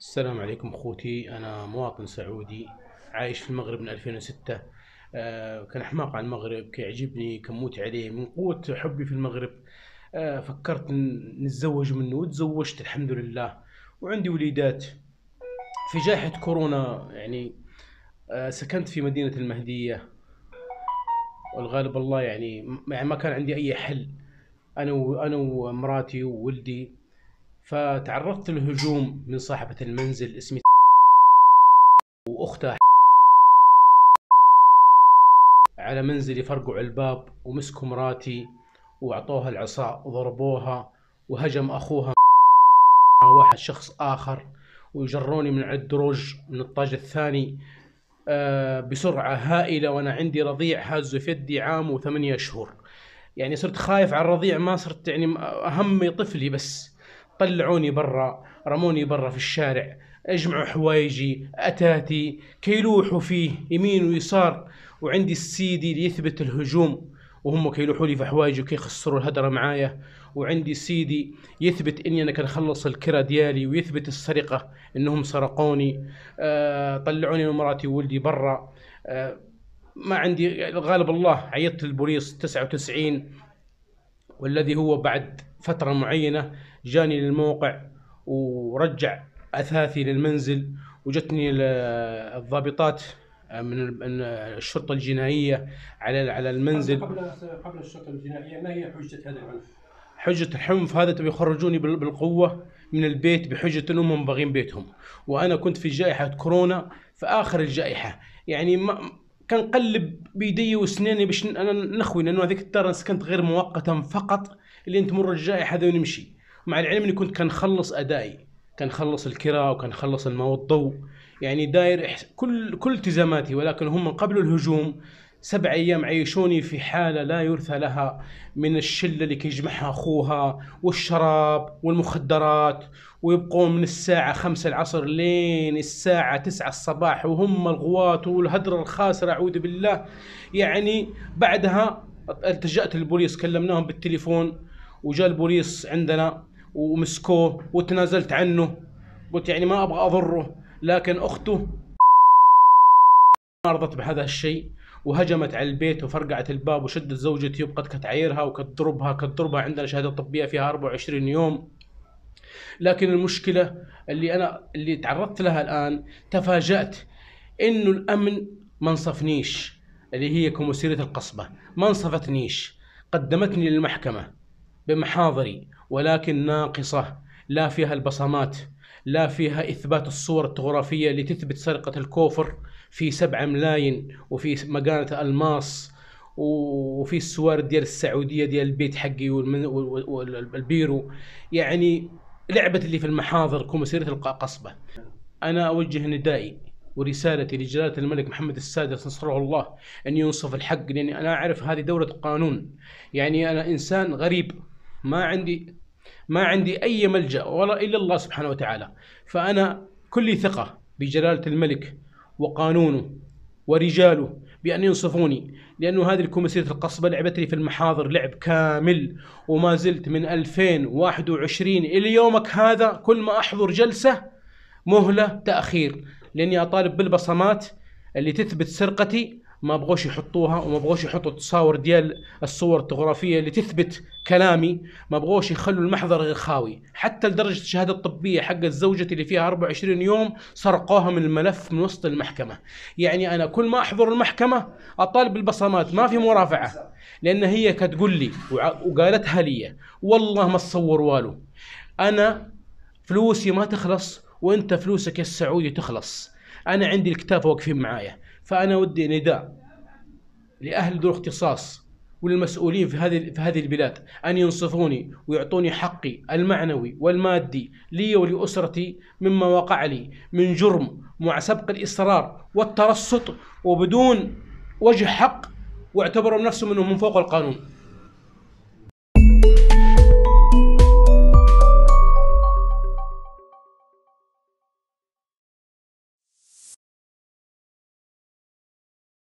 السلام عليكم اخوتي انا مواطن سعودي عايش في المغرب من 2006 آه، كان حماق على المغرب كيعجبني كموت عليه من قوة حبي في المغرب آه، فكرت نتزوج منه وتزوجت الحمد لله وعندي وليدات في جائحة كورونا يعني آه، سكنت في مدينة المهدية والغالب الله يعني, يعني ما كان عندي أي حل أنا أنا ومراتي وولدي فتعرضت لهجوم من صاحبة المنزل اسمي وأختها على منزلي فرقعوا الباب ومسكوا مراتي وأعطوها العصا وضربوها وهجم أخوها واحد شخص آخر وجروني من على الدروج من الطاج الثاني آه، بسرعة هائلة وأنا عندي رضيع هز في يدي عام وثمانية شهور يعني صرت خايف على الرضيع ما صرت يعني أهم طفلي بس طلعوني برا رموني برا في الشارع اجمعوا حوايجي اتاتي كيلوحوا فيه يمين ويسار وعندي السيدي ليثبت الهجوم وهم كيلوحوا لي في حوايجي وكيخسروا الهدره معايا وعندي سيدي يثبت اني انا كنخلص الكرا ديالي ويثبت السرقه انهم سرقوني آه طلعوني مراتي وولدي برا آه ما عندي غالب الله عيطت للبوليس 99 والذي هو بعد فتره معينه جاني للموقع ورجع اثاثي للمنزل وجتني الضابطات من الشرطه الجنائيه على على المنزل قبل قبل الشرطه الجنائيه ما هي حجه هذا العنف؟ حجه الحنف هذا تبي يخرجوني بالقوه من البيت بحجه انهم باغين بيتهم وانا كنت في جائحه كورونا في اخر الجائحه يعني ما كان قلب بيدي واسناني باش انا نخوي لانه هذيك الدار سكنت غير مؤقتا فقط اللي تمر الجائحه هذا ونمشي مع العلم اني كنت كنخلص ادائي كنخلص الكرة وكنخلص الماء والضوء يعني داير إحس... كل كل التزاماتي ولكن هم قبل الهجوم سبع ايام عيشوني في حاله لا يرثى لها من الشله اللي كيجمعها اخوها والشراب والمخدرات ويبقوا من الساعه 5 العصر لين الساعه 9 الصباح وهم الغوات والهدر الخاسر اعوذ بالله يعني بعدها التجأت للبوليس كلمناهم بالتليفون وجاء البوليس عندنا ومسكوه وتنازلت عنه قلت يعني ما ابغى اضره لكن اخته ما رضت بهذا الشيء وهجمت على البيت وفرقعت الباب وشدت زوجتي وبقت كتعايرها وكتضربها كتضربها عندنا شهاده طبيه فيها 24 يوم لكن المشكله اللي انا اللي تعرضت لها الان تفاجات انه الامن ما انصفنيش اللي هي كمسيره القصبه ما انصفتنيش قدمتني للمحكمه بمحاضري ولكن ناقصة لا فيها البصمات لا فيها إثبات الصور التغرافية لتثبت سرقة الكوفر في سبعة ملايين وفي مقانة ألماس وفي السوار ديال السعودية ديال البيت حقي والبيرو يعني لعبة اللي في المحاضر كومسيرة القصبة أنا أوجه ندائي ورسالتي لجلالة الملك محمد السادس نصره الله أن ينصف الحق لأني أنا أعرف هذه دولة قانون يعني أنا إنسان غريب ما عندي ما عندي أي ملجأ ولا إلا الله سبحانه وتعالى فأنا كلي ثقة بجلالة الملك وقانونه ورجاله بأن ينصفوني لأنه هذه الكوميسية القصبة لعبت لي في المحاضر لعب كامل وما زلت من 2021 إلى يومك هذا كل ما أحضر جلسة مهلة تأخير لأني أطالب بالبصمات اللي تثبت سرقتي ما بغوش يحطوها وما بغوش يحطوا التصاور ديال الصور الطغرافيه اللي تثبت كلامي ما بغوش يخلوا المحضر غير خاوي حتى لدرجه الشهاده الطبيه حقت زوجتي اللي فيها 24 يوم سرقوها من الملف من وسط المحكمه يعني انا كل ما احضر المحكمه اطالب بالبصمات ما في مرافعه لان هي كانت تقول لي وقالتها لي والله ما تصور والو انا فلوسي ما تخلص وانت فلوسك السعودي تخلص انا عندي الكتاب واقفين معايا فأنا ودي نداء لأهل ذو الاختصاص والمسؤولين في هذه في هذه البلاد ان ينصفوني ويعطوني حقي المعنوي والمادي لي ولاسرتي مما وقع لي من جرم مع سبق الاصرار والترصد وبدون وجه حق واعتبروا نفسهم انهم من فوق القانون